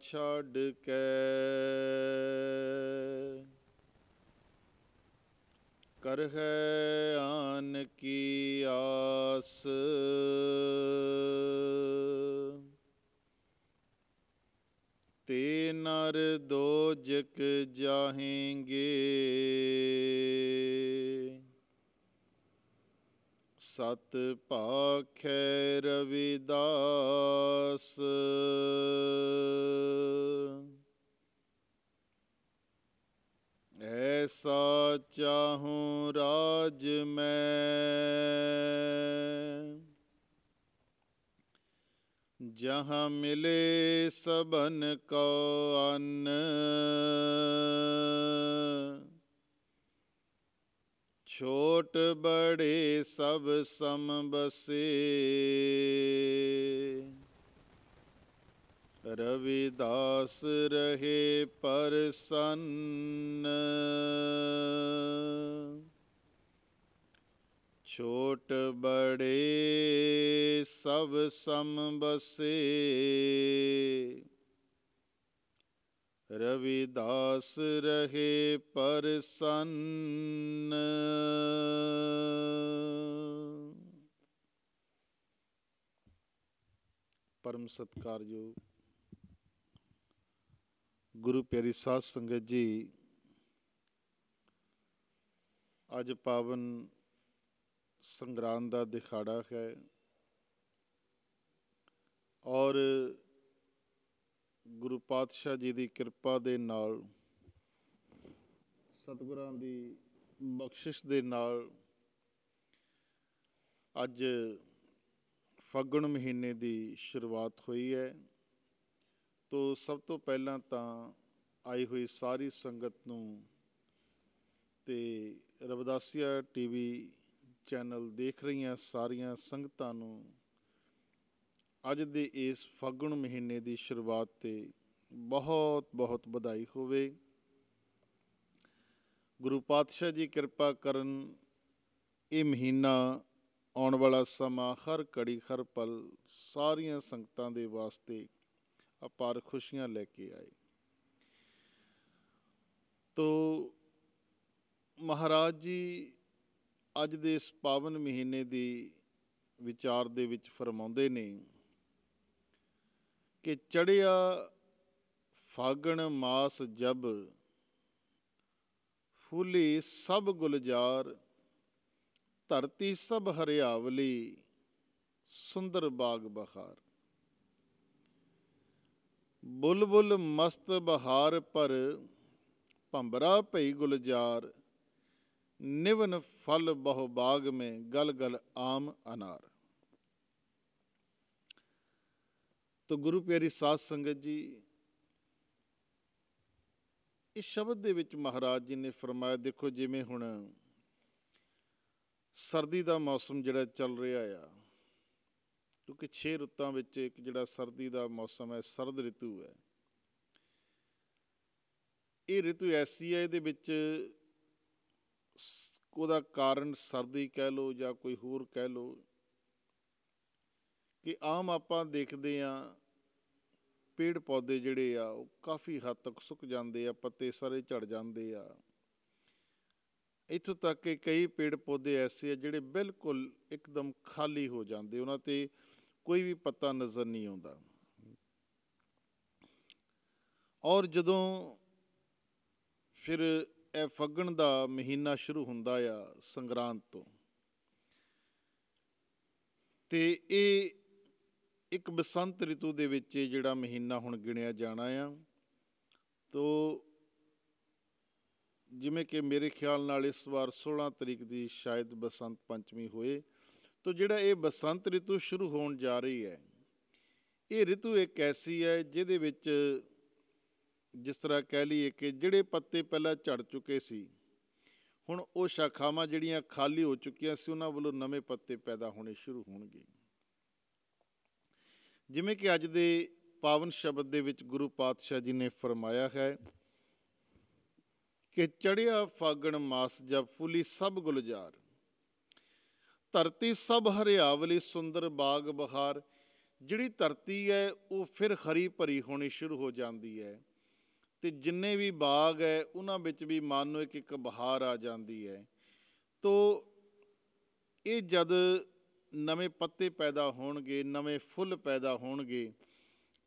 ਛੱਡ ਕੇ ਕਰਹਿ ਆਨ ਕੀ ਆਸ ਤੇ ਨਰ ਦੋਜਕ ਜਾਹੇਂਗੇ ਸਤ ਭਾਖੈ ਰਵਿਦਾਸ ਐਸਾ ਚਾਹੂੰ ਰਾਜ ਮੈਂ ਜਹਾਂ ਮਿਲੇ ਸਭਨ ਕੋ ਅੰਨ ਛੋਟ ਬੜੇ ਸਭ ਸਮ ਬਸੇ ਰਵਿਦਾਸ ਰਹੇ ਪਰਸੰਨ ਛੋਟ ਬੜੇ ਸਭ ਸਮ ਬਸੇ ਰਵਿਦਾਸ ਰਹੇ ਪਰਸੰਨ ਪਰਮ ਸਤਕਾਰਯੋਗ ਗੁਰੂ ਪਿਆਰੀ ਸਾਧ ਸੰਗਤ ਜੀ ਅੱਜ ਪਾਵਨ ਸੰਗਰਾਂਦ ਦਾ ਦਿਖਾੜਾ ਹੈ ਔਰ ਗੁਰੂ ਪਾਤਸ਼ਾਹ ਜੀ ਦੀ ਕਿਰਪਾ ਦੇ ਨਾਲ ਸਤਿਗੁਰਾਂ ਦੀ ਬਖਸ਼ਿਸ਼ ਦੇ ਨਾਲ ਅੱਜ ਫੱਗਣ ਮਹੀਨੇ ਦੀ ਸ਼ੁਰੂਆਤ ਹੋਈ ਹੈ ਤੋਂ ਸਭ ਤੋਂ ਪਹਿਲਾਂ ਤਾਂ ਆਈ ਹੋਈ ਸਾਰੀ ਸੰਗਤ ਨੂੰ ਤੇ ਰਵਦਾਸੀਆ ਟੀਵੀ ਚੈਨਲ ਦੇਖ ਰਹੀਆਂ ਸਾਰੀਆਂ ਸੰਗਤਾਂ ਨੂੰ ਅੱਜ ਦੇ ਇਸ ਫਗਣ ਮਹੀਨੇ ਦੀ ਸ਼ੁਰੂਆਤ ਤੇ ਬਹੁਤ ਬਹੁਤ ਵਧਾਈ ਹੋਵੇ ਗੁਰੂ ਪਾਤਸ਼ਾਹ ਜੀ ਕਿਰਪਾ ਕਰਨ ਇਹ ਮਹੀਨਾ ਆਉਣ ਵਾਲਾ ਸਮਾਂ ਹਰ ਕੜੀ ਹਰ ਪਲ ਸਾਰੀਆਂ ਸੰਗਤਾਂ ਦੇ ਵਾਸਤੇ ਅਪਾਰ ਖੁਸ਼ੀਆਂ ਲੈ ਕੇ ਆਏ ਤੋ ਮਹਾਰਾਜ ਜੀ ਅੱਜ ਦੇ ਇਸ ਪਾਵਨ ਮਹੀਨੇ ਦੀ ਵਿਚਾਰ ਦੇ ਵਿੱਚ ਫਰਮਾਉਂਦੇ ਨੇ ਕਿ ਚੜਿਆ ਫਾਗਣ ਮਾਸ ਜਬ ਫੁੱਲੀ ਸਭ ਗੁਲਜ਼ਾਰ ਧਰਤੀ ਸਭ ਹਰਿਆਵਲੀ ਸੁੰਦਰ ਬਾਗ ਬਹਾਰ ਬੁਲਬੁਲ ਮਸਤ ਬਹਾਰ ਪਰ ਭੰਬਰਾ ਭਈ ਗੁਲਜ਼ਾਰ ਨਿਵਨ ਫਲ ਬਹੁ ਬਾਗ ਮੇ ਗਲ ਗਲ ਆਮ ਅਨਾਰ ਤੋ ਗੁਰੂ ਪਿਆਰੀ ਸਾਧ ਸੰਗਤ ਜੀ ਇਸ ਸ਼ਬਦ ਦੇ ਵਿੱਚ ਮਹਾਰਾਜ ਜੀ ਨੇ ਫਰਮਾਇਆ ਦੇਖੋ ਜਿਵੇਂ ਹੁਣ ਸਰਦੀ ਦਾ ਮੌਸਮ ਜਿਹੜਾ ਚੱਲ ਰਿਹਾ ਆ ਕਿਉਂਕਿ 6 ਰੁੱਤਾਂ ਵਿੱਚ ਇੱਕ ਜਿਹੜਾ ਸਰਦੀ ਦਾ ਮੌਸਮ ਹੈ ਸਰਦ ਰਿਤੂ ਹੈ ਇਹ ਰਿਤੂ ਐਸੀ ਹੈ ਇਹਦੇ ਵਿੱਚ ਉਹਦਾ ਕਾਰਨ ਸਰਦੀ ਕਹਿ ਲੋ ਜਾਂ ਕੋਈ ਹੋਰ ਕਹਿ ਲੋ ਕਿ ਆਮ ਆਪਾਂ ਦੇਖਦੇ ਆ ਪੇੜ ਪੌਦੇ ਜਿਹੜੇ ਆ ਉਹ ਕਾਫੀ ਹੱਦ ਤੱਕ ਸੁੱਕ ਜਾਂਦੇ ਆ ਪੱਤੇ ਸਾਰੇ ਝੜ ਜਾਂਦੇ ਆ ਇਥੋਂ ਤੱਕ ਕਿ ਕਈ ਪੇੜ ਪੌਦੇ ਐਸੇ ਆ ਜਿਹੜੇ ਬਿਲਕੁਲ ਇੱਕਦਮ ਖਾਲੀ ਹੋ ਜਾਂਦੇ ਉਹਨਾਂ ਤੇ ਕੋਈ ਵੀ ਪੱਤਾ ਨਜ਼ਰ ਨਹੀਂ ਆਉਂਦਾ ਔਰ ਜਦੋਂ ਫਿਰ ਇਹ ਫੱਗਣ ਦਾ ਮਹੀਨਾ ਸ਼ੁਰੂ ਹੁੰਦਾ ਆ ਸੰਗਰਾਂਦ ਤੋਂ ਤੇ ਇਹ ਇੱਕ ਬਸੰਤ ਰਿਤੂ ਦੇ ਵਿੱਚ ਜਿਹੜਾ ਮਹੀਨਾ ਹੁਣ ਗਿਣਿਆ ਜਾਣਾ ਆ ਤੋ ਜਿਵੇਂ ਕਿ ਮੇਰੇ ਖਿਆਲ ਨਾਲ ਇਸ ਵਾਰ 16 ਤਰੀਕ ਦੀ ਸ਼ਾਇਦ ਬਸੰਤ ਪੰਚਮੀ ਹੋਏ ਤੋ ਜਿਹੜਾ ਇਹ ਬਸੰਤ ਰਿਤੂ ਸ਼ੁਰੂ ਹੋਣ ਜਾ ਰਹੀ ਹੈ ਇਹ ਰਿਤੂ ਇੱਕ ਐਸੀ ਹੈ ਜਿਹਦੇ ਵਿੱਚ ਜਿਸ ਤਰ੍ਹਾਂ ਕਹਿ ਲਈਏ ਕਿ ਜਿਹੜੇ ਪੱਤੇ ਪਹਿਲਾਂ ਝੜ ਚੁੱਕੇ ਸੀ ਹੁਣ ਉਹ ਸ਼ਾਖਾਵਾਂ ਜਿਹੜੀਆਂ ਖਾਲੀ ਹੋ ਚੁੱਕੀਆਂ ਸੀ ਉਹਨਾਂ ਵੱਲੋਂ ਨਵੇਂ ਪੱਤੇ ਪੈਦਾ ਹੋਣੇ ਸ਼ੁਰੂ ਹੋਣਗੇ ਜਿਵੇਂ ਕਿ ਅੱਜ ਦੇ ਪਾਵਨ ਸ਼ਬਦ ਦੇ ਵਿੱਚ ਗੁਰੂ ਪਾਤਸ਼ਾਹ ਜੀ ਨੇ ਫਰਮਾਇਆ ਹੈ ਕਿ ਚੜਿਆ ਫਾਗਣ ਮਾਸ ਜਬ ਫੁੱਲੀ ਸਭ ਗੁਲਜ਼ਾਰ ਧਰਤੀ ਸਭ ਹਰਿਆਵਲੀ ਸੁੰਦਰ ਬਾਗ ਬਹਾਰ ਜਿਹੜੀ ਧਰਤੀ ਹੈ ਉਹ ਫਿਰ ਖਰੀ ਭਰੀ ਹੋਣੀ ਸ਼ੁਰੂ ਹੋ ਜਾਂਦੀ ਹੈ ਤੇ ਜਿੰਨੇ ਵੀ ਬਾਗ ਹੈ ਉਹਨਾਂ ਵਿੱਚ ਵੀ ਮਾਨੋ ਇੱਕ ਇੱਕ ਬਹਾਰ ਆ ਜਾਂਦੀ ਹੈ ਤੋ ਇਹ ਜਦ ਨਵੇਂ ਪੱਤੇ ਪੈਦਾ ਹੋਣਗੇ ਨਵੇਂ ਫੁੱਲ ਪੈਦਾ ਹੋਣਗੇ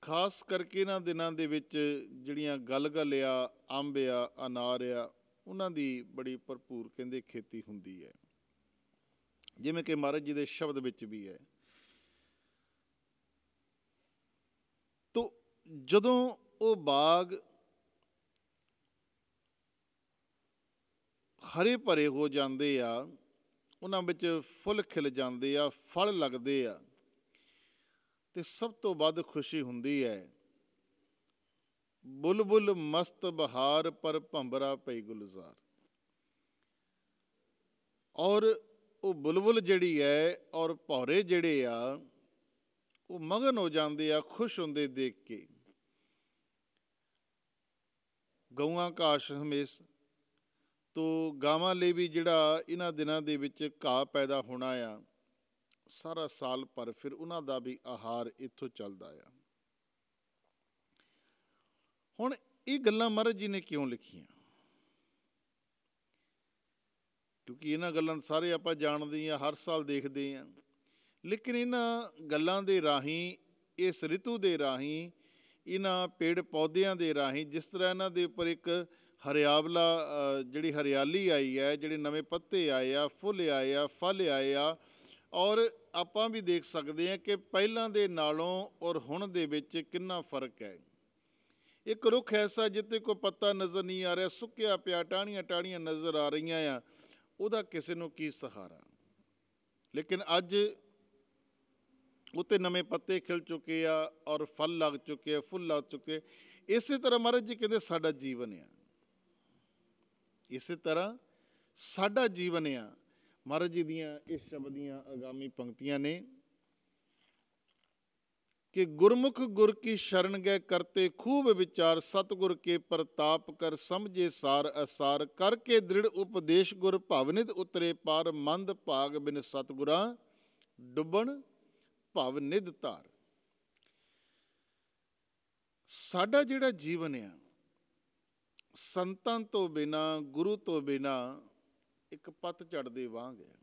ਖਾਸ ਕਰਕੇ ਇਹਨਾਂ ਦਿਨਾਂ ਦੇ ਵਿੱਚ ਜਿਹੜੀਆਂ ਗਲਗਲਿਆ ਅੰਬ ਆ ਅਨਾਰ ਆ ਉਹਨਾਂ ਦੀ ਬੜੀ ਭਰਪੂਰ ਕਹਿੰਦੇ ਖੇਤੀ ਹੁੰਦੀ ਹੈ ਜਿਵੇਂ ਕਿ ਮਹਾਰਾਜ ਜੀ ਦੇ ਸ਼ਬਦ ਵਿੱਚ ਵੀ ਹੈ ਤੋ ਜਦੋਂ ਉਹ ਬਾਗ ਹਰੇ ਭਰੇ ਹੋ ਜਾਂਦੇ ਆ ਉਹਨਾਂ ਵਿੱਚ ਫੁੱਲ ਖਿਲ ਜਾਂਦੇ ਆ ਫਲ ਲੱਗਦੇ ਆ ਤੇ ਸਭ ਤੋਂ ਵੱਧ ਖੁਸ਼ੀ ਹੁੰਦੀ ਹੈ ਬੁਲਬੁਲ ਮਸਤ ਬਹਾਰ ਪਰ ਭੰਬਰਾ ਪਈ ਗੁਲਜ਼ਾਰ ਔਰ ਉਹ ਬੁਲਬੁਲ ਜਿਹੜੀ ਹੈ ਔਰ ਭੌਰੇ ਜਿਹੜੇ ਆ ਉਹ ਮਗਨ ਹੋ ਜਾਂਦੇ ਆ ਖੁਸ਼ ਹੁੰਦੇ ਦੇਖ ਕੇ ਗਊਆਂ ਕਾਸ਼ ਹਮੇਸ਼ ਤੋ ਗਾਵਾਂ ਲਈ ਵੀ ਜਿਹੜਾ ਇਹਨਾਂ ਦਿਨਾਂ ਦੇ ਵਿੱਚ ਘਾਹ ਪੈਦਾ ਹੋਣਾ ਆ ਸਾਰਾ ਸਾਲ ਪਰ ਫਿਰ ਉਹਨਾਂ ਦਾ ਵੀ ਆਹਾਰ ਇੱਥੋਂ ਚੱਲਦਾ ਆ ਹੁਣ ਇਹ ਗੱਲਾਂ ਮਹਾਰਾਜ ਜੀ ਨੇ ਕਿਉਂ ਲਿਖੀਆਂ ਕਿਉਂਕਿ ਇਹਨਾਂ ਗੱਲਾਂ ਸਾਰੇ ਆਪਾਂ ਜਾਣਦੇ ਆ ਹਰ ਸਾਲ ਦੇਖਦੇ ਆ ਲੇਕਿਨ ਇਹਨਾਂ ਗੱਲਾਂ ਦੇ ਰਾਹੀਂ ਇਸ ਰਿਤੂ ਦੇ ਰਾਹੀਂ ਇਹਨਾਂ ਪੇੜ ਪੌਦਿਆਂ ਦੇ ਰਾਹੀਂ ਜਿਸ ਤਰ੍ਹਾਂ ਇਹਨਾਂ ਦੇ ਉੱਪਰ ਇੱਕ ਹਰਿਆਵਲਾ ਜਿਹੜੀ ਹਰਿਆਲੀ ਆਈ ਹੈ ਜਿਹੜੇ ਨਵੇਂ ਪੱਤੇ ਆਏ ਆ ਫੁੱਲ ਆਏ ਆ ਫਲ ਆਏ ਆ ਔਰ ਆਪਾਂ ਵੀ ਦੇਖ ਸਕਦੇ ਹਾਂ ਕਿ ਪਹਿਲਾਂ ਦੇ ਨਾਲੋਂ ਔਰ ਹੁਣ ਦੇ ਵਿੱਚ ਕਿੰਨਾ ਫਰਕ ਹੈ ਇੱਕ ਰੁੱਖ ਐਸਾ ਜਿੱਤੇ ਕੋਈ ਪੱਤਾ ਨਜ਼ਰ ਨਹੀਂ ਆ ਰਿਹਾ ਸੁੱਕਿਆ ਪਿਆ ਟਾਣੀਆਂ ਟਾਣੀਆਂ ਨਜ਼ਰ ਆ ਰਹੀਆਂ ਆ ਉਹਦਾ ਕਿਸੇ ਨੂੰ ਕੀ ਸਹਾਰਾ ਲੇਕਿਨ ਅੱਜ ਉਤੇ ਨਵੇਂ ਪੱਤੇ ਖਿਲ ਚੁੱਕੇ ਆ ਔਰ ਫਲ ਲੱਗ ਚੁੱਕੇ ਆ ਫੁੱਲ ਲੱਗ ਚੁੱਕੇ ਇਸੇ ਤਰ੍ਹਾਂ ਮਹਾਰਾਜ ਜੀ ਕਹਿੰਦੇ ਸਾਡਾ ਜੀਵਨ ਆ ਇਸੇ ਤਰ੍ਹਾਂ ਸਾਡਾ ਜੀਵਨ ਆ ਮਹਾਰਾਜ ਜੀ ਦੀਆਂ ਇਸ ਸ਼ਬਦ ਦੀਆਂ ਆਗਾਮੀ ਪੰਕਤੀਆਂ ਨੇ ਕਿ ਗੁਰਮੁਖ ਗੁਰ ਕੀ ਸ਼ਰਨ ਗਏ ਕਰਤੇ ਖੂਬ ਵਿਚਾਰ ਸਤਗੁਰ ਕੇ ਪ੍ਰਤਾਪ ਕਰ ਸਮਝੇ ਸਾਰ ਅਸਾਰ ਕਰਕੇ ਦ੍ਰਿੜ ਉਪਦੇਸ਼ ਗੁਰ ਭਵਨਿਤ ਉਤਰੇ ਪਾਰ ਮੰਦ ਭਾਗ ਬਿਨ ਸਤਗੁਰਾ ਡੁੱਬਣ ਭਵਨਿਤ ਤਾਰ ਸਾਡਾ ਜਿਹੜਾ ਜੀਵਨ ਆ ਸੰਤਾਂ ਤੋਂ ਬਿਨਾ ਗੁਰੂ ਤੋਂ ਬਿਨਾ ਇੱਕ ਪੱਤ ਝੜਦੇ ਵਾਂਗ ਹੈ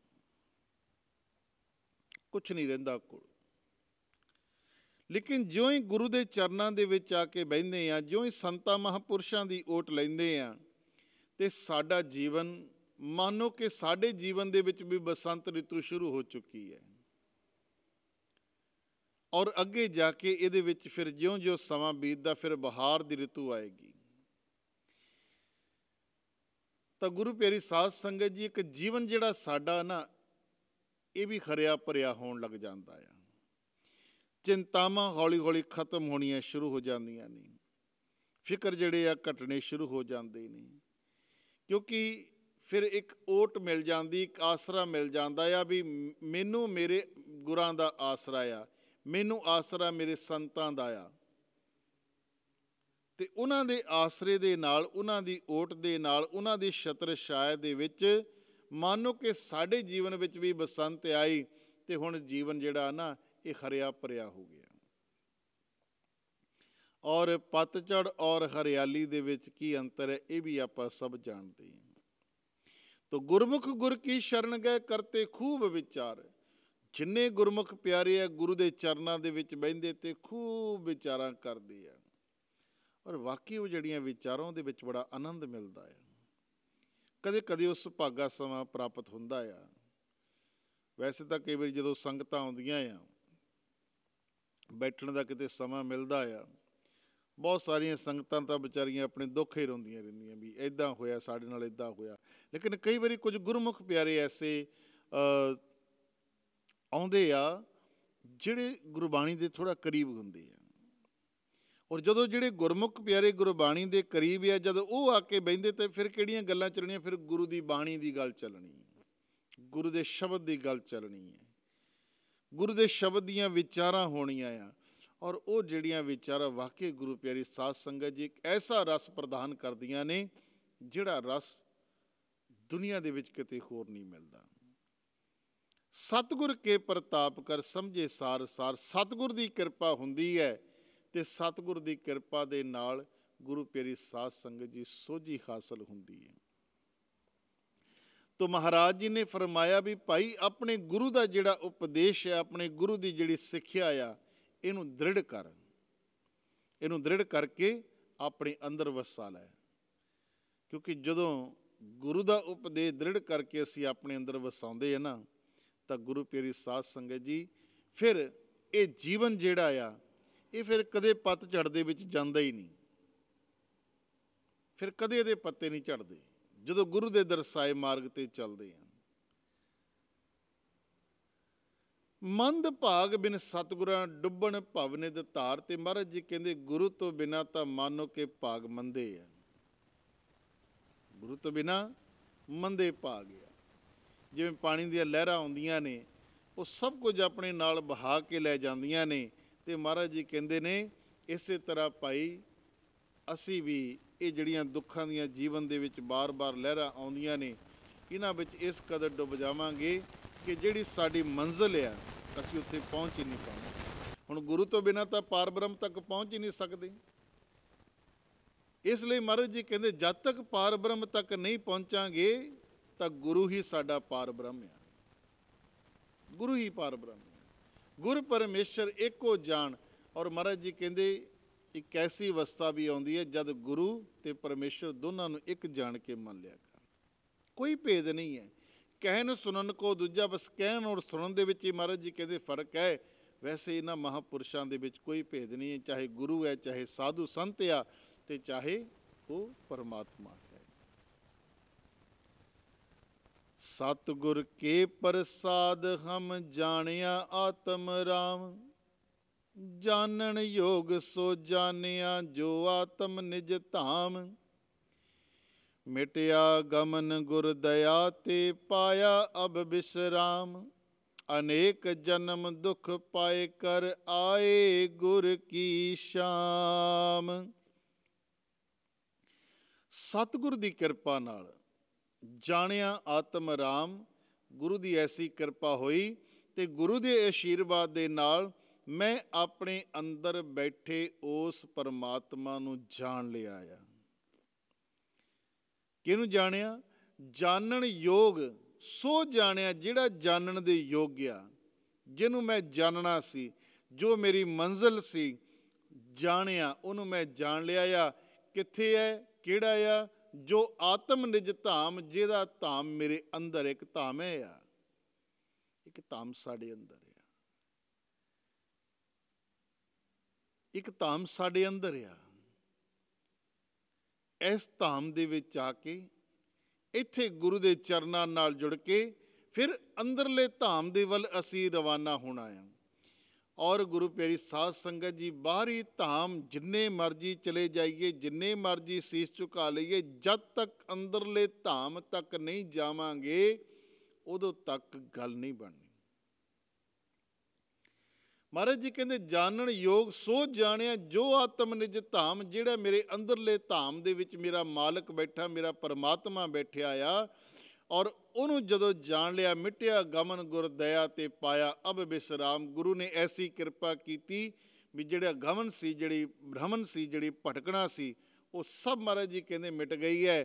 ਕੁਝ ਨਹੀਂ ਰਹਿੰਦਾ ਕੋਲ ਲੇਕਿਨ ਜਿਉਂ ਹੀ ਗੁਰੂ ਦੇ ਚਰਨਾਂ ਦੇ ਵਿੱਚ ਆ ਕੇ ਬੈੰਦੇ ਆ ਜਿਉਂ ਹੀ ਸੰਤਾਂ ਮਹਾਪੁਰਸ਼ਾਂ ਦੀ ਓਟ ਲੈਂਦੇ ਆ ਤੇ ਸਾਡਾ ਜੀਵਨ ਮਾਨੋ ਕਿ ਸਾਡੇ ਜੀਵਨ ਦੇ ਵਿੱਚ ਵੀ ਬਸੰਤ ਰਿਤੂ ਸ਼ੁਰੂ ਹੋ ਚੁੱਕੀ ਹੈ ਔਰ ਅੱਗੇ ਜਾ ਕੇ ਇਹਦੇ ਵਿੱਚ ਫਿਰ ਜਿਉਂ-ਜਿਉਂ ਸਮਾਂ ਬੀਤਦਾ ਫਿਰ ਬਹਾਰ ਦੀ ਰਿਤੂ ਆਏਗੀ ਤਾਂ ਗੁਰੂ ਪਿਆਰੀ ਸਾਧ ਸੰਗਤ ਜੀ ਇੱਕ ਜੀਵਨ ਜਿਹੜਾ ਸਾਡਾ ਨਾ ਇਹ ਵੀ ਖਰਿਆ ਭਰਿਆ ਹੋਣ ਲੱਗ ਜਾਂਦਾ ਆ ਚਿੰਤਾਵਾਂ ਹੌਲੀ-ਹੌਲੀ ਖਤਮ ਹੋਣੀਆਂ ਸ਼ੁਰੂ ਹੋ ਜਾਂਦੀਆਂ ਨੇ ਫਿਕਰ ਜਿਹੜੇ ਆ ਘਟਣੇ ਸ਼ੁਰੂ ਹੋ ਜਾਂਦੇ ਨੇ ਕਿਉਂਕਿ ਫਿਰ ਇੱਕ ਓਟ ਮਿਲ ਜਾਂਦੀ ਇੱਕ ਆਸਰਾ ਮਿਲ ਜਾਂਦਾ ਆ ਵੀ ਮੈਨੂੰ ਮੇਰੇ ਗੁਰਾਂ ਦਾ ਆਸਰਾ ਆ ਮੈਨੂੰ ਆਸਰਾ ਮੇਰੇ ਸੰਤਾਂ ਦਾ ਆ ਤੇ ਉਹਨਾਂ ਦੇ ਆਸਰੇ ਦੇ ਨਾਲ ਉਹਨਾਂ ਦੀ ਓਟ ਦੇ ਨਾਲ ਉਹਨਾਂ ਦੀ ਛਤਰ ਛਾਇਆ ਦੇ ਵਿੱਚ ਮਾਨੋ ਕਿ ਸਾਡੇ ਜੀਵਨ ਵਿੱਚ ਵੀ ਬਸੰਤ ਆਈ ਤੇ ਹੁਣ ਜੀਵਨ ਜਿਹੜਾ ਨਾ ਇਹ ਹਰਿਆ ਭਰਿਆ ਹੋ ਗਿਆ ਔਰ ਪਤਝੜ ਔਰ ਹਰਿਆਲੀ ਦੇ ਵਿੱਚ ਕੀ ਅੰਤਰ ਹੈ ਇਹ ਵੀ ਆਪਾਂ ਸਭ ਜਾਣਦੇ ਹਾਂ ਤੋ ਗੁਰਮੁਖ ਗੁਰ ਕੀ ਸ਼ਰਨ ਗਏ ਕਰਤੇ ਖੂਬ ਵਿਚਾਰ ਜਿੰਨੇ ਗੁਰਮੁਖ ਪਿਆਰੇ ਆ ਗੁਰੂ ਦੇ ਚਰਨਾਂ ਦੇ ਵਿੱਚ ਬੈੰਦੇ ਤੇ ਖੂਬ ਵਿਚਾਰਾਂ ਕਰਦੇ ਆ ਔਰ ਵਾਕਈ ਉਹ ਜਿਹੜੀਆਂ ਵਿਚਾਰਾਂ ਦੇ ਵਿੱਚ ਬੜਾ ਆਨੰਦ ਮਿਲਦਾ ਹੈ ਕਦੇ ਕਦੇ ਉਸ ਭਾਗਾ ਸਮਾਂ ਪ੍ਰਾਪਤ ਹੁੰਦਾ ਆ ਵੈਸੇ ਤਾਂ ਕਈ ਵਾਰ ਜਦੋਂ ਸੰਗਤਾਂ ਆਉਂਦੀਆਂ ਆ ਬੈਠਣ ਦਾ ਕਿਤੇ ਸਮਾਂ ਮਿਲਦਾ ਆ ਬਹੁਤ ਸਾਰੀਆਂ ਸੰਗਤਾਂ ਤਾਂ ਵਿਚਾਰੀਆਂ ਆਪਣੇ ਦੁੱਖ ਹੀ ਰੋਂਦੀਆਂ ਰਹਿੰਦੀਆਂ ਵੀ ਐਦਾਂ ਹੋਇਆ ਸਾਡੇ ਨਾਲ ਐਦਾਂ ਹੋਇਆ ਲੇਕਿਨ ਕਈ ਵਾਰੀ ਕੁਝ ਗੁਰਮੁਖ ਪਿਆਰੇ ਐਸੇ ਆਉਂਦੇ ਆ ਜਿਹੜੇ ਗੁਰਬਾਣੀ ਦੇ ਥੋੜਾ ਕਰੀਬ ਹੁੰਦੇ ਆ ਔਰ ਜਦੋਂ ਜਿਹੜੇ ਗੁਰਮੁਖ ਪਿਆਰੇ ਗੁਰਬਾਣੀ ਦੇ ਕਰੀਬ ਆ ਜਦ ਉਹ ਆ ਕੇ ਬੈੰਦੇ ਤੇ ਫਿਰ ਕਿਹੜੀਆਂ ਗੱਲਾਂ ਚੱਲਣੀਆਂ ਫਿਰ ਗੁਰੂ ਦੀ ਬਾਣੀ ਦੀ ਗੱਲ ਚੱਲਣੀ ਗੁਰੂ ਦੇ ਸ਼ਬਦ ਦੀ ਗੱਲ ਚੱਲਣੀ ਹੈ ਗੁਰੂ ਦੇ ਸ਼ਬਦ ਦੀਆਂ ਵਿਚਾਰਾਂ ਹੋਣੀਆਂ ਆ ਔਰ ਉਹ ਜਿਹੜੀਆਂ ਵਿਚਾਰਾਂ ਵਾਕਈ ਗੁਰੂ ਪਿਆਰੀ ਸਾਧ ਸੰਗਤ ਜੀ ਇੱਕ ਐਸਾ ਰਸ ਪ੍ਰਦਾਨ ਕਰਦੀਆਂ ਨੇ ਜਿਹੜਾ ਰਸ ਦੁਨੀਆ ਦੇ ਵਿੱਚ ਕਿਤੇ ਹੋਰ ਨਹੀਂ ਮਿਲਦਾ ਸਤਗੁਰ ਕੇ ਪ੍ਰਤਾਪ ਕਰ ਸਮਝੇ ਸਾਰ ਸਾਰ ਸਤਗੁਰ ਦੀ ਕਿਰਪਾ ਹੁੰਦੀ ਹੈ ਤੇ ਸਤਿਗੁਰ ਦੀ ਕਿਰਪਾ ਦੇ ਨਾਲ ਗੁਰੂ ਪਿਆਰੀ ਸਾਧ ਸੰਗਤ ਜੀ ਸੋਝੀ ਹਾਸਲ ਹੁੰਦੀ ਹੈ ਤੋ ਮਹਾਰਾਜ ਜੀ ਨੇ ਫਰਮਾਇਆ ਵੀ ਭਾਈ ਆਪਣੇ ਗੁਰੂ ਦਾ ਜਿਹੜਾ ਉਪਦੇਸ਼ ਹੈ ਆਪਣੇ ਗੁਰੂ ਦੀ ਜਿਹੜੀ ਸਿੱਖਿਆ ਆ ਇਹਨੂੰ ਦ੍ਰਿੜ ਕਰ ਇਹਨੂੰ ਦ੍ਰਿੜ ਕਰਕੇ ਆਪਣੇ ਅੰਦਰ ਵਸਾ ਲੈ ਕਿਉਂਕਿ ਜਦੋਂ ਗੁਰੂ ਦਾ ਉਪਦੇਸ਼ ਦ੍ਰਿੜ ਕਰਕੇ ਅਸੀਂ ਆਪਣੇ ਅੰਦਰ ਵਸਾਉਂਦੇ ਆ ਨਾ ਤਾਂ ਗੁਰੂ ਪਿਆਰੀ ਸਾਧ ਸੰਗਤ ਜੀ ਫਿਰ ਇਹ ਜੀਵਨ ਜਿਹੜਾ ਆ ਇਹ ਫਿਰ ਕਦੇ ਪੱਤ ਝੜ ਦੇ ਵਿੱਚ ਜਾਂਦਾ ਹੀ ਨਹੀਂ ਫਿਰ ਕਦੇ ਇਹਦੇ ਪੱਤੇ ਨਹੀਂ ਝੜਦੇ ਜਦੋਂ ਗੁਰੂ ਦੇ ਦਰਸਾਏ ਮਾਰਗ ਤੇ ਚੱਲਦੇ ਆ ਮੰਦ ਭਾਗ ਬਿਨ ਸਤਗੁਰਾਂ ਡੁੱਬਣ ਭਵਨੇ ਦੇ ਧਾਰ ਤੇ ਮਹਾਰਾਜ ਜੀ ਕਹਿੰਦੇ ਗੁਰੂ ਤੋਂ ਬਿਨਾ ਤਾਂ ਮਾਨੋ ਕੇ ਭਾਗ ਮੰਦੇ ਆ ਗੁਰੂ ਤੋਂ ਬਿਨਾ ਮੰਦੇ ਭਾਗ ਆ ਜਿਵੇਂ ਪਾਣੀ ਦੀਆਂ ਲਹਿਰਾਂ ਆਉਂਦੀਆਂ ਨੇ ਉਹ ਸਭ ਕੁਝ ਆਪਣੇ ਨਾਲ ਬਹਾ ਕੇ ਲੈ ਜਾਂਦੀਆਂ ਨੇ ਤੇ ਮਹਾਰਾਜ ਜੀ ਕਹਿੰਦੇ ਨੇ ਇਸੇ ਤਰ੍ਹਾਂ ਭਾਈ ਅਸੀਂ ਵੀ ਇਹ ਜਿਹੜੀਆਂ ਦੁੱਖਾਂ ਦੀਆਂ ਜੀਵਨ ਦੇ ਵਿੱਚ ਬਾਰ-ਬਾਰ ਲਹਿਰਾਂ ਆਉਂਦੀਆਂ ਨੇ ਇਹਨਾਂ ਵਿੱਚ ਇਸ ਕਦਰ ਡੁੱਬ ਜਾਵਾਂਗੇ ਕਿ ਜਿਹੜੀ ਸਾਡੀ ਮੰਜ਼ਲ ਆ ਅਸੀਂ ਉੱਥੇ ਪਹੁੰਚ ਹੀ ਨਹੀਂ ਪਾਵਾਂਗੇ ਹੁਣ ਗੁਰੂ ਤੋਂ ਬਿਨਾਂ ਤਾਂ ਪਾਰਬ੍ਰਹਮ ਤੱਕ ਪਹੁੰਚ ਹੀ ਨਹੀਂ ਸਕਦੇ ਇਸ ਲਈ ਮਹਾਰਾਜ ਜੀ ਕਹਿੰਦੇ ਜਦ ਤੱਕ ਪਾਰਬ੍ਰਹਮ ਤੱਕ ਨਹੀਂ ਪਹੁੰਚਾਂਗੇ ਤਾਂ ਗੁਰੂ ਹੀ ਸਾਡਾ ਪਾਰਬ੍ਰਹਮ ਆ ਗੁਰੂ ਹੀ ਪਾਰਬ੍ਰਹਮ ਗੁਰ ਪਰਮੇਸ਼ਰ ਇੱਕੋ ਜਾਣ ਔਰ ਮਹਾਰਾਜ ਜੀ ਕਹਿੰਦੇ ਇੱਕ ਐਸੀ ਅਵਸਥਾ ਵੀ ਆਉਂਦੀ ਹੈ ਜਦ ਗੁਰੂ ਤੇ ਪਰਮੇਸ਼ਰ ਦੋਨਾਂ ਨੂੰ ਇੱਕ ਜਾਣ ਕੇ ਮੰਨ ਲਿਆ ਕਰ ਕੋਈ ਭੇਦ ਨਹੀਂ ਹੈ ਕਹਿਣ ਸੁਣਨ ਕੋ ਦੂਜਾ ਬਸ ਕਹਿਣ ਔਰ ਸੁਣਨ ਦੇ ਵਿੱਚ ਹੀ ਮਹਾਰਾਜ ਜੀ ਕਹਿੰਦੇ ਫਰਕ ਹੈ ਵੈਸੇ ਇਹਨਾਂ ਮਹਾਪੁਰਸ਼ਾਂ ਦੇ ਵਿੱਚ ਕੋਈ ਭੇਦ ਨਹੀਂ ਹੈ ਚਾਹੇ ਗੁਰੂ ਹੈ ਚਾਹੇ ਸਾਧੂ ਸੰਤ ਆ ਤੇ ਚਾਹੇ ਉਹ ਪਰਮਾਤਮਾ ਸਤਗੁਰ ਕੇ ਪ੍ਰਸਾਦ ਹਮ ਜਾਣਿਆ ਆਤਮ ਰਾਮ ਜਾਣਨ ਯੋਗ ਸੋ ਜਾਣਿਆ ਜੋ ਆਤਮ ਨਿਜ ਧਾਮ ਮਿਟਿਆ ਗਮਨ ਗੁਰ ਦਇਆ ਤੇ ਪਾਇਆ ਅਬ ਬਿਸਰਾਮ ਅਨੇਕ ਜਨਮ ਦੁਖ ਪਾਏ ਕਰ ਆਏ ਗੁਰ ਕੀ ਸ਼ਾਮ ਸਤਗੁਰ ਦੀ ਕਿਰਪਾ ਨਾਲ ਜਾਣਿਆ ਆਤਮ ਰਾਮ ਗੁਰੂ ਦੀ ਐਸੀ ਕਿਰਪਾ ਹੋਈ ਤੇ ਗੁਰੂ ਦੇ ਅਸ਼ੀਰਵਾਦ ਦੇ ਨਾਲ ਮੈਂ ਆਪਣੇ ਅੰਦਰ ਬੈਠੇ ਉਸ ਪਰਮਾਤਮਾ ਨੂੰ ਜਾਣ ਲਿਆ ਆ ਕਿਹਨੂੰ ਜਾਣਿਆ ਜਾਣਨ ਯੋਗ ਸੋ ਜਾਣਿਆ ਜਿਹੜਾ ਜਾਣਨ ਦੇ ਯੋਗ ਆ ਜਿਹਨੂੰ ਮੈਂ ਜਾਣਨਾ ਸੀ ਜੋ ਮੇਰੀ ਮੰਜ਼ਲ ਸੀ ਜਾਣਿਆ ਉਹਨੂੰ ਮੈਂ ਜਾਣ ਲਿਆ ਆ ਕਿੱਥੇ ਹੈ ਕਿਹੜਾ ਆ ਜੋ ਆਤਮ ਨਿਜ ਧਾਮ ਜਿਹਦਾ ਧਾਮ ਮੇਰੇ ਅੰਦਰ ਇੱਕ ਧਾਮ ਹੈ ਆ ਇੱਕ ਧਾਮ ਸਾਡੇ ਅੰਦਰ ਆ ਇੱਕ ਧਾਮ ਸਾਡੇ ਅੰਦਰ ਆ ਇਸ ਧਾਮ ਦੇ ਵਿੱਚ ਆ ਕੇ ਇੱਥੇ ਗੁਰੂ ਦੇ ਚਰਨਾਂ ਨਾਲ ਜੁੜ ਕੇ ਫਿਰ ਅੰਦਰਲੇ ਧਾਮ ਦੇ ਵੱਲ ਅਸੀਂ ਰਵਾਨਾ ਹੋਣਾ ਆ ਔਰ ਗੁਰੂ ਪਿਆਰੀ ਸਾਧ ਸੰਗਤ ਜੀ ਬਾਹਰੀ ਧਾਮ ਜਿੰਨੇ ਮਰਜੀ ਚਲੇ ਜਾਈਏ ਜਿੰਨੇ ਮਰਜੀ ਸੀਸ ਝੁਕਾ ਲਈਏ ਜਦ ਤੱਕ ਅੰਦਰਲੇ ਧਾਮ ਤੱਕ ਨਹੀਂ ਜਾਵਾਂਗੇ ਉਦੋਂ ਤੱਕ ਗੱਲ ਨਹੀਂ ਬਣਨੀ ਮਹਾਰਾਜ ਜੀ ਕਹਿੰਦੇ ਜਾਣਨ ਯੋਗ ਸੋ ਜਾਣਿਆ ਜੋ ਆਤਮ ਨਿਜ ਧਾਮ ਜਿਹੜਾ ਮੇਰੇ ਅੰਦਰਲੇ ਧਾਮ ਦੇ ਵਿੱਚ ਮੇਰਾ ਮਾਲਕ ਬੈਠਾ ਮੇਰਾ ਪਰਮਾਤਮਾ ਬੈਠਿਆ ਆ ਔਰ ਉਹਨੂੰ ਜਦੋਂ ਜਾਣ ਲਿਆ ਮਿਟਿਆ ਗਮਨ ਗੁਰ ਦਇਆ ਤੇ ਪਾਇਆ ਅਬ ਬਿਸਰਾਮ ਗੁਰੂ ਨੇ ਐਸੀ ਕਿਰਪਾ ਕੀਤੀ ਵੀ ਜਿਹੜਾ ਗਮਨ ਸੀ ਜਿਹੜੀ ਭ੍ਰਮਣ ਸੀ ਜਿਹੜੀ ਭਟਕਣਾ ਸੀ ਉਹ ਸਭ ਮਹਾਰਾਜ ਜੀ ਕਹਿੰਦੇ ਮਿਟ ਗਈ ਹੈ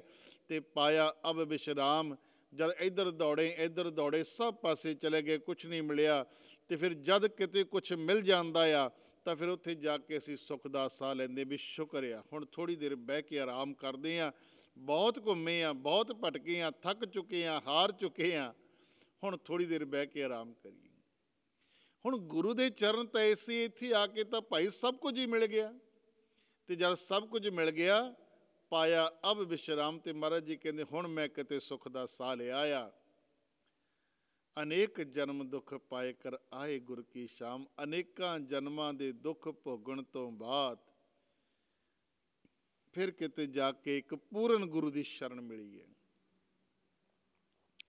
ਤੇ ਪਾਇਆ ਅਬ ਬਿਸਰਾਮ ਜਦ ਇਧਰ ਦੌੜੇ ਇਧਰ ਦੌੜੇ ਸਭ ਪਾਸੇ ਚਲੇ ਗਏ ਕੁਝ ਨਹੀਂ ਮਿਲਿਆ ਤੇ ਫਿਰ ਜਦ ਕਿਤੇ ਕੁਝ ਮਿਲ ਜਾਂਦਾ ਆ ਤਾਂ ਫਿਰ ਉੱਥੇ ਜਾ ਕੇ ਅਸੀਂ ਸੁੱਖ ਦਾ ਸਾਹ ਲੈਂਦੇ ਵੀ ਸ਼ੁਕਰ ਆ ਹੁਣ ਥੋੜੀ ਦੇਰ ਬਹਿ ਕੇ ਆਰਾਮ ਕਰਦੇ ਆ ਬਹੁਤ ਘੁੰਮੇ ਆ ਬਹੁਤ ਭਟਕੇ ਆ ਥੱਕ ਚੁੱਕੇ ਆ ਹਾਰ ਚੁੱਕੇ ਆ ਹੁਣ ਥੋੜੀ ਦੇਰ ਬਹਿ ਕੇ ਆਰਾਮ ਕਰੀਏ ਹੁਣ ਗੁਰੂ ਦੇ ਚਰਨ ਤੈ ਸੀ ਇੱਥੇ ਆ ਕੇ ਤਾਂ ਭਾਈ ਸਭ ਕੁਝ ਹੀ ਮਿਲ ਗਿਆ ਤੇ ਜਦ ਸਭ ਕੁਝ ਮਿਲ ਗਿਆ ਪਾਇਆ ਅਬ ਵਿਸ਼ਰਾਮ ਤੇ ਮਹਾਰਾਜ ਜੀ ਕਹਿੰਦੇ ਹੁਣ ਮੈਂ ਕਿਤੇ ਸੁਖ ਦਾ ਸਾਹ ਲਿਆ ਆ ਅਨੇਕ ਜਨਮ ਦੁੱਖ ਪਾਏ ਕਰ ਆਏ ਗੁਰ ਕੀ ਸ਼ਾਮ ਅਨੇਕਾਂ ਜਨਮਾਂ ਦੇ ਦੁੱਖ ਭੋਗਣ ਤੋਂ ਬਾਅਦ ਫਿਰ ਕਿਤੇ ਜਾ ਕੇ ਇੱਕ ਪੂਰਨ ਗੁਰੂ ਦੀ ਸ਼ਰਨ ਮਿਲੀ ਹੈ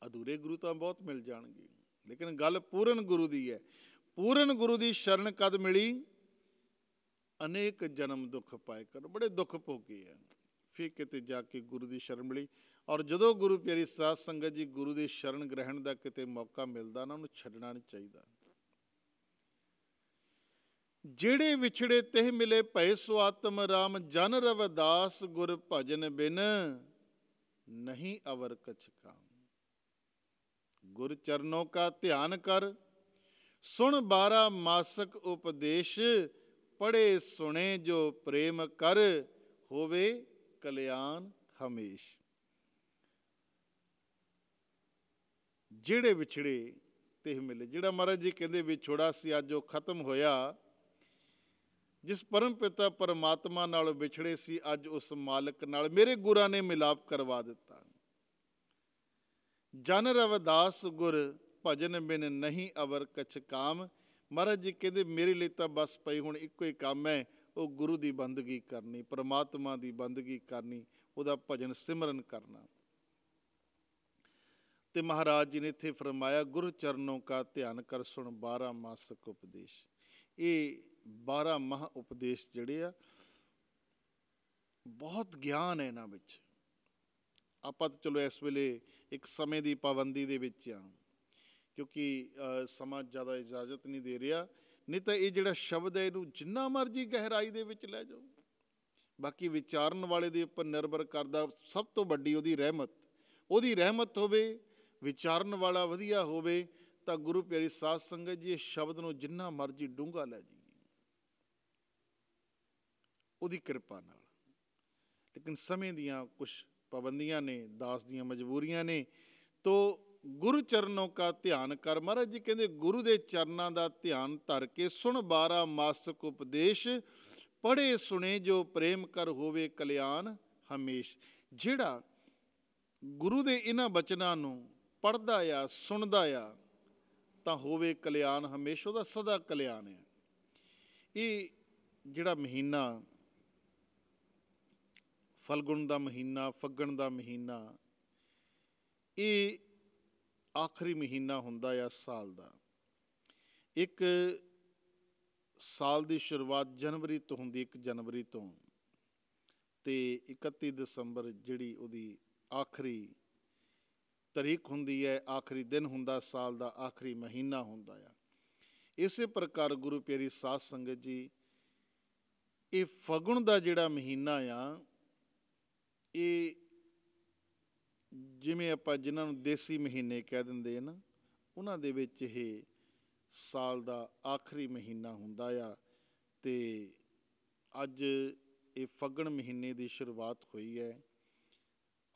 ਅਧੂਰੇ ਗੁਰੂ ਤਾਂ ਬਹੁਤ ਮਿਲ ਜਾਣਗੇ ਲੇਕਿਨ ਗੱਲ ਪੂਰਨ ਗੁਰੂ ਦੀ ਹੈ ਪੂਰਨ ਗੁਰੂ ਦੀ ਸ਼ਰਨ ਕਦ ਮਿਲੀ ਅਨੇਕ ਜਨਮ ਦੁੱਖ ਪਾਇ ਕਰ ਬੜੇ ਦੁੱਖ ਭੋਗੇ ਆ ਫਿਰ ਕਿਤੇ ਜਾ ਕੇ ਗੁਰੂ ਦੀ ਸ਼ਰਨ ਮਿਲੀ ਔਰ ਜਦੋਂ ਗੁਰੂ ਪਿਆਰੀ ਸਾਧ ਸੰਗਤ ਜੀ ਗੁਰੂ ਦੀ ਸ਼ਰਨ ਗ੍ਰਹਿਣ ਦਾ ਕਿਤੇ ਮੌਕਾ ਮਿਲਦਾ ਨਾ ਉਹਨੂੰ ਛੱਡਣਾ ਨਹੀਂ ਚਾਹੀਦਾ ਜਿਹੜੇ ਵਿਛੜੇ ਤਿਹ ਮਿਲੇ ਭੈ ਸੋ ਆਤਮ ਜਨ ਰਵਦਾਸ ਗੁਰ ਭਜਨ ਬਿਨ ਨਹੀਂ ਅਵਰ ਕਛ ਕਾਮ ਗੁਰ ਚਰਨੋਂ ਕਾ ਧਿਆਨ ਕਰ ਸੁਣ 12 ਮਾਸਕ ਉਪਦੇਸ਼ ਪੜੇ ਸੁਣੇ ਜੋ ਪ੍ਰੇਮ ਕਰ ਹੋਵੇ ਕਲਿਆਣ ਹਮੇਸ਼ ਜਿਹੜੇ ਵਿਛੜੇ ਤੇ ਮਿਲੇ ਜਿਹੜਾ ਮਹਾਰਾਜ ਜੀ ਕਹਿੰਦੇ ਵਿਛੋੜਾ ਸੀ ਅੱਜ ਉਹ ਖਤਮ ਹੋਇਆ ਜਿਸ ਪਰਮ ਪਿਤਾ ਪਰਮਾਤਮਾ ਨਾਲ ਵਿਛੜੇ ਸੀ ਅੱਜ ਉਸ ਮਾਲਕ ਨਾਲ ਮੇਰੇ ਗੁਰਾਂ ਨੇ ਮਿਲਾਪ ਕਰਵਾ ਦਿੱਤਾ ਜਨ ਰਵਦਾਸ ਗੁਰ ਭਜਨ ਬਿਨ ਨਹੀਂ ਅਵਰ ਕਛ ਕਾਮ ਮਹਾਰਾਜ ਜੀ ਕਹਿੰਦੇ ਮੇਰੇ ਲਈ ਤਾਂ ਬਸ ਪਈ ਹੁਣ ਇੱਕੋ ਹੀ ਕੰਮ ਹੈ ਉਹ ਗੁਰੂ ਦੀ ਬੰਦਗੀ ਕਰਨੀ ਪਰਮਾਤਮਾ ਦੀ ਬੰਦਗੀ ਕਰਨੀ ਉਹਦਾ ਭਜਨ ਸਿਮਰਨ ਕਰਨਾ ਤੇ ਮਹਾਰਾਜ ਜੀ ਨੇ ਇੱਥੇ ਫਰਮਾਇਆ ਗੁਰ ਚਰਨੋਂ ਕਾ ਧਿਆਨ ਕਰ ਸੁਣ 12 ਮਾਸਕ ਉਪਦੇਸ਼ ਇਹ 12 ਮਹਾ ਉਪਦੇਸ਼ ਜਿਹੜੇ ਆ ਬਹੁਤ ਗਿਆਨ ਹੈ ਇਹਨਾਂ ਵਿੱਚ ਆਪਾਂ ਤਾਂ ਚਲੋ ਇਸ ਵੇਲੇ ਇੱਕ ਸਮੇਂ ਦੀ ਪਾਬੰਦੀ ਦੇ ਵਿੱਚ ਆ ਕਿਉਂਕਿ ਸਮਾਂ ਜ਼ਿਆਦਾ ਇਜਾਜ਼ਤ ਨਹੀਂ ਦੇ ਰਿਹਾ ਨਹੀਂ ਤਾਂ ਇਹ ਜਿਹੜਾ ਸ਼ਬਦ ਹੈ ਇਹਨੂੰ ਜਿੰਨਾ ਮਰਜ਼ੀ ਗਹਿਰਾਈ ਦੇ ਵਿੱਚ ਲੈ ਜਾਓ ਬਾਕੀ ਵਿਚਾਰਨ ਵਾਲੇ ਦੇ ਉੱਪਰ ਨਿਰਭਰ ਕਰਦਾ ਸਭ ਤੋਂ ਵੱਡੀ ਉਹਦੀ ਰਹਿਮਤ ਉਹਦੀ ਰਹਿਮਤ ਹੋਵੇ ਵਿਚਾਰਨ ਵਾਲਾ ਵਧੀਆ ਹੋਵੇ ਤਾਂ ਗੁਰੂ ਪਿਆਰੀ ਸਾਧ ਸੰਗਤ ਜੀ ਇਹ ਸ਼ਬਦ ਨੂੰ ਜਿੰਨਾ ਮਰਜ਼ੀ ਡੂੰਘਾ ਲੈ ਜੀ ਉਹਦੀ ਕਿਰਪਾ ਨਾਲ ਲੇਕਿਨ ਸਮੇਂ ਦੀਆਂ ਕੁਝ ਪਾਬੰਦੀਆਂ ਨੇ ਦਾਸ ਦੀਆਂ ਮਜਬੂਰੀਆਂ ਨੇ ਤੋ ਗੁਰੂ ਚਰਨੋਂ ਕਾ ਧਿਆਨ ਕਰ ਮਹਾਰਾਜ ਜੀ ਕਹਿੰਦੇ ਗੁਰੂ ਦੇ ਚਰਨਾਂ ਦਾ ਧਿਆਨ ਧਰ ਕੇ ਸੁਣ ਬਾਰਾ ਮਾਸਕ ਉਪਦੇਸ਼ ਪੜੇ ਸੁਣੇ ਜੋ ਪ੍ਰੇਮ ਕਰ ਹੋਵੇ ਕਲਿਆਣ ਹਮੇਸ਼ ਜਿਹੜਾ ਗੁਰੂ ਦੇ ਇਹਨਾਂ ਬਚਨਾਂ ਨੂੰ ਪੜਦਾ ਆ ਸੁਣਦਾ ਆ ਤਾਂ ਹੋਵੇ ਕਲਿਆਣ ਹਮੇਸ਼ਾ ਉਹਦਾ ਸਦਾ ਕਲਿਆਣ ਹੈ ਇਹ ਜਿਹੜਾ ਮਹੀਨਾ ਫਲਗੁਣ ਦਾ ਮਹੀਨਾ ਫੱਗਣ ਦਾ ਮਹੀਨਾ ਇਹ ਆਖਰੀ ਮਹੀਨਾ ਹੁੰਦਾ ਆ ਸਾਲ ਦਾ ਇੱਕ ਸਾਲ ਦੀ ਸ਼ੁਰੂਆਤ ਜਨਵਰੀ ਤੋਂ ਹੁੰਦੀ 1 ਜਨਵਰੀ ਤੋਂ ਤੇ 31 ਦਸੰਬਰ ਜਿਹੜੀ ਉਹਦੀ ਆਖਰੀ ਤਰੀਕ ਹੁੰਦੀ ਹੈ ਆਖਰੀ ਦਿਨ ਹੁੰਦਾ ਸਾਲ ਦਾ ਆਖਰੀ ਮਹੀਨਾ ਹੁੰਦਾ ਆ ਇਸੇ ਪ੍ਰਕਾਰ ਗੁਰੂ ਪਿਆਰੀ ਸਾਧ ਸੰਗਤ ਜੀ ਇਹ ਫਗਣ ਦਾ ਜਿਹੜਾ ਮਹੀਨਾ ਆ ਇਹ ਜਿਵੇਂ ਆਪਾਂ ਜਿਨ੍ਹਾਂ ਨੂੰ ਦੇਸੀ ਮਹੀਨੇ ਕਹਿ ਦਿੰਦੇ ਆ ਨਾ ਉਹਨਾਂ ਦੇ ਵਿੱਚ ਇਹ ਸਾਲ ਦਾ ਆਖਰੀ ਮਹੀਨਾ ਹੁੰਦਾ ਆ ਤੇ ਅੱਜ ਇਹ ਫੱਗਣ ਮਹੀਨੇ ਦੀ ਸ਼ੁਰੂਆਤ ਹੋਈ ਹੈ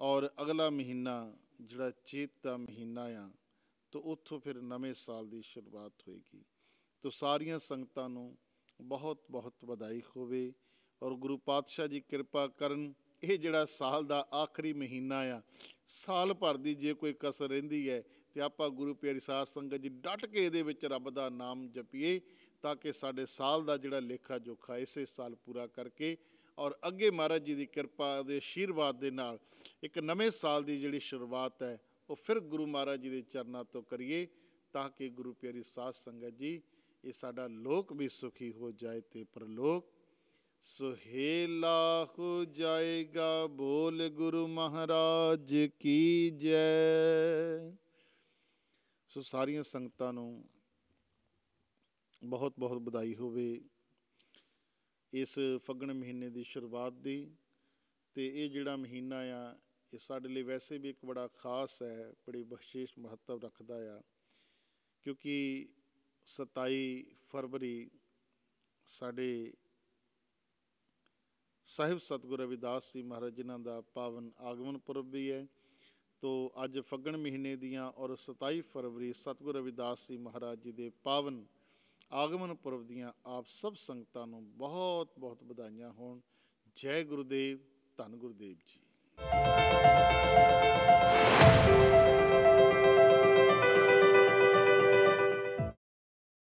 ਔਰ ਅਗਲਾ ਮਹੀਨਾ ਜਿਹੜਾ ਚੇਤ ਦਾ ਮਹੀਨਾ ਆ ਤੋਂ ਉੱਥੋਂ ਫਿਰ ਨਵੇਂ ਸਾਲ ਦੀ ਸ਼ੁਰੂਆਤ ਹੋਏਗੀ ਤੋਂ ਸਾਰੀਆਂ ਸੰਗਤਾਂ ਨੂੰ ਬਹੁਤ ਬਹੁਤ ਵਧਾਈ ਹੋਵੇ ਔਰ ਗੁਰੂ ਪਾਤਸ਼ਾਹ ਜੀ ਕਿਰਪਾ ਕਰਨ ਇਹ ਜਿਹੜਾ ਸਾਲ ਦਾ ਆਖਰੀ ਮਹੀਨਾ ਆ ਸਾਲ ਭਰ ਦੀ ਜੇ ਕੋਈ ਕਸਰ ਰਹਿੰਦੀ ਹੈ ਤੇ ਆਪਾਂ ਗੁਰੂ ਪਿਆਰੀ ਸਾਧ ਸੰਗਤ ਜੀ ਡਟ ਕੇ ਇਹਦੇ ਵਿੱਚ ਰੱਬ ਦਾ ਨਾਮ ਜਪੀਏ ਤਾਂ ਕਿ ਸਾਡੇ ਸਾਲ ਦਾ ਜਿਹੜਾ ਲੇਖਾ ਜੋਖਾ ਇਸੇ ਸਾਲ ਪੂਰਾ ਕਰਕੇ ਔਰ ਅੱਗੇ ਮਹਾਰਾਜ ਜੀ ਦੀ ਕਿਰਪਾ ਦੇ ਆਸ਼ੀਰਵਾਦ ਦੇ ਨਾਲ ਇੱਕ ਨਵੇਂ ਸਾਲ ਦੀ ਜਿਹੜੀ ਸ਼ੁਰੂਆਤ ਹੈ ਉਹ ਫਿਰ ਗੁਰੂ ਮਹਾਰਾਜ ਜੀ ਦੇ ਚਰਨਾਂ ਤੋਂ ਕਰੀਏ ਤਾਂ ਕਿ ਗੁਰੂ ਪਿਆਰੀ ਸਾਧ ਸੰਗਤ ਜੀ ਇਹ ਸਾਡਾ ਲੋਕ ਵੀ ਸੁਖੀ ਹੋ ਜਾਏ ਤੇ ਪਰਲੋਕ ਸੁਹੇਲਾ ਹੋ ਜਾਏਗਾ ਬੋਲ ਗੁਰੂ ਮਹਾਰਾਜ ਕੀ ਜੈ ਸੋ ਸਾਰੀਆਂ ਸੰਗਤਾਂ ਨੂੰ ਬਹੁਤ ਬਹੁਤ ਵਧਾਈ ਹੋਵੇ ਇਸ ਫੱਗਣ ਮਹੀਨੇ ਦੀ ਸ਼ੁਰੂਆਤ ਦੀ ਤੇ ਇਹ ਜਿਹੜਾ ਮਹੀਨਾ ਆ ਇਹ ਸਾਡੇ ਲਈ ਵੈਸੇ ਵੀ ਇੱਕ ਬੜਾ ਖਾਸ ਹੈ ਬੜੀ ਵਿਸ਼ੇਸ਼ ਮਹੱਤਵ ਰੱਖਦਾ ਆ ਕਿਉਂਕਿ 27 ਫਰਵਰੀ ਸਾਡੇ ਸਾਹਿਬ ਸਤਗੁਰ ਰਵਿਦਾਸ ਜੀ ਮਹਾਰਾਜ ਜਿਨ੍ਹਾਂ ਦਾ ਪਾਵਨ ਆਗਮਨ ਪੁਰਬ ਵੀ ਹੈ ਤੋਂ ਅੱਜ ਫੱਗਣ ਮਹੀਨੇ ਦੀਆਂ ਔਰ 27 ਫਰਵਰੀ ਸਤਗੁਰ ਰਵਿਦਾਸ ਜੀ ਮਹਾਰਾਜ ਜੀ ਦੇ ਪਾਵਨ ਆਗਮਨ ਪੁਰਬ ਦੀਆਂ ਆਪ ਸਭ ਸੰਗਤਾਂ ਨੂੰ ਬਹੁਤ ਬਹੁਤ ਵਧਾਈਆਂ ਹੋਣ ਜੈ ਗੁਰਦੇਵ ਧੰਨ ਗੁਰਦੇਵ ਜੀ